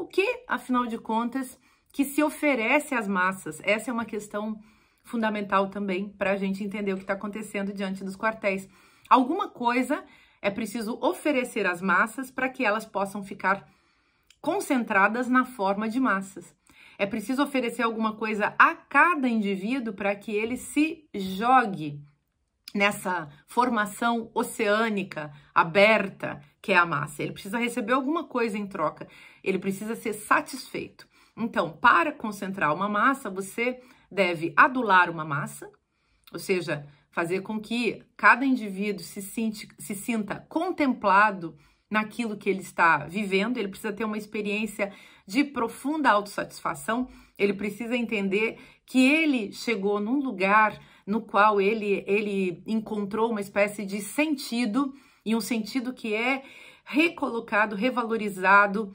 O que, afinal de contas, que se oferece às massas? Essa é uma questão fundamental também para a gente entender o que está acontecendo diante dos quartéis. Alguma coisa é preciso oferecer às massas para que elas possam ficar concentradas na forma de massas. É preciso oferecer alguma coisa a cada indivíduo para que ele se jogue nessa formação oceânica aberta que é a massa. Ele precisa receber alguma coisa em troca, ele precisa ser satisfeito. Então, para concentrar uma massa, você deve adular uma massa, ou seja, fazer com que cada indivíduo se, sinte, se sinta contemplado naquilo que ele está vivendo, ele precisa ter uma experiência de profunda autossatisfação, ele precisa entender que ele chegou num lugar no qual ele, ele encontrou uma espécie de sentido, e um sentido que é recolocado, revalorizado